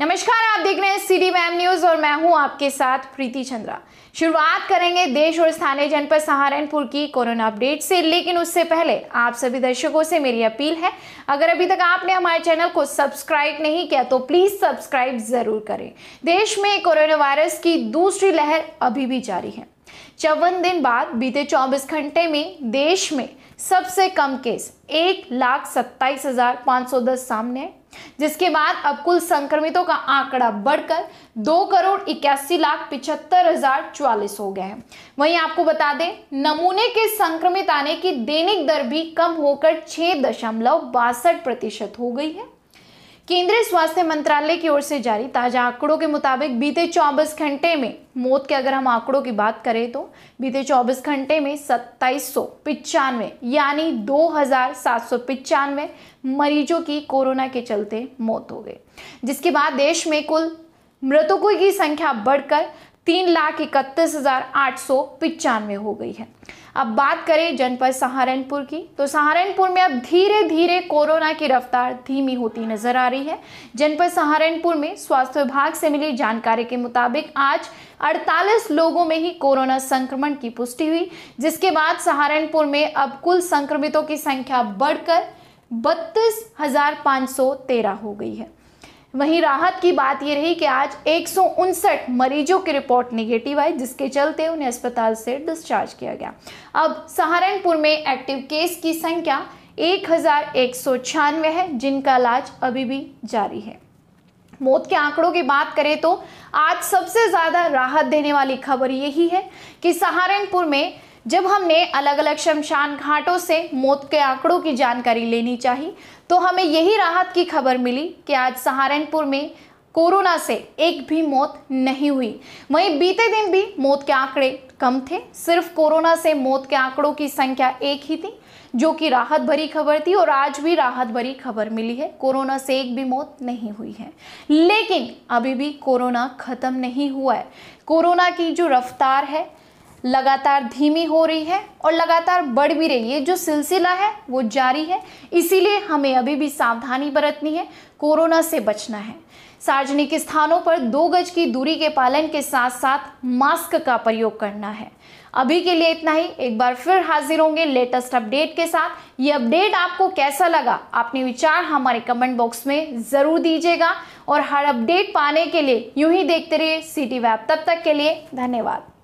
नमस्कार आप देख रहे हैं सी डी मैम न्यूज और मैं हूं आपके साथ प्रीति चंद्रा शुरुआत करेंगे देश और स्थानीय जनपद सहारनपुर की कोरोना अपडेट से लेकिन उससे पहले आप सभी दर्शकों से मेरी अपील है अगर अभी तक आपने हमारे चैनल को सब्सक्राइब नहीं किया तो प्लीज सब्सक्राइब जरूर करें देश में कोरोना वायरस की दूसरी लहर अभी भी जारी है चौवन दिन बाद बीते 24 घंटे में देश में सबसे कम केस एक लाख सत्ताईस हजार पाँच सौ दस सामने जिसके बाद अब कुल संक्रमितों का आंकड़ा बढ़कर दो करोड़ इक्यासी लाख पिछहत्तर हजार चौवालीस हो गया है वहीं आपको बता दें नमूने के संक्रमित आने की दैनिक दर भी कम होकर छह दशमलव बासठ प्रतिशत हो गई है केंद्रीय स्वास्थ्य मंत्रालय की ओर से जारी ताजा आंकड़ों के मुताबिक बीते 24 घंटे में मौत के अगर हम आंकड़ों की बात करें तो बीते 24 घंटे में सत्ताईस सौ पिचानवे यानी दो हज़ार सात सौ पिचानवे मरीजों की कोरोना के चलते मौत हो गई जिसके बाद देश में कुल मृतकों की संख्या बढ़कर तीन लाख इकतीस हज़ार आठ सौ पिचानवे हो गई है अब बात करें जनपद सहारनपुर की तो सहारनपुर में अब धीरे धीरे कोरोना की रफ्तार धीमी होती नजर आ रही है जनपद सहारनपुर में स्वास्थ्य विभाग से मिली जानकारी के मुताबिक आज 48 लोगों में ही कोरोना संक्रमण की पुष्टि हुई जिसके बाद सहारनपुर में अब कुल संक्रमितों की संख्या बढ़कर बत्तीस हो गई है वहीं राहत की बात ये रही कि आज एक मरीजों की रिपोर्ट निगेटिव आई जिसके चलते उन्हें अस्पताल से डिस्चार्ज किया गया अब सहारनपुर में एक्टिव केस की संख्या एक है जिनका इलाज अभी भी जारी है मौत के आंकड़ों की बात करें तो आज सबसे ज़्यादा राहत देने वाली खबर यही है कि सहारनपुर में जब हमने अलग अलग शमशान घाटों से मौत के आंकड़ों की जानकारी लेनी चाहिए तो हमें यही राहत की खबर मिली कि आज सहारनपुर में कोरोना से एक भी मौत नहीं हुई वहीं बीते दिन भी मौत के आंकड़े कम थे सिर्फ कोरोना से मौत के आंकड़ों की संख्या एक ही थी जो कि राहत भरी खबर थी और आज भी राहत भरी खबर मिली है कोरोना से एक भी मौत नहीं हुई है लेकिन अभी भी कोरोना ख़त्म नहीं हुआ है कोरोना की जो रफ्तार है लगातार धीमी हो रही है और लगातार बढ़ भी रही है जो सिलसिला है वो जारी है इसीलिए हमें अभी भी सावधानी बरतनी है कोरोना से बचना है सार्वजनिक स्थानों पर दो गज की दूरी के पालन के साथ साथ मास्क का प्रयोग करना है अभी के लिए इतना ही एक बार फिर हाजिर होंगे लेटेस्ट अपडेट के साथ ये अपडेट आपको कैसा लगा आपने विचार हमारे कमेंट बॉक्स में ज़रूर दीजिएगा और हर अपडेट पाने के लिए यूं ही देखते रहिए सिटी वैब तब तक के लिए धन्यवाद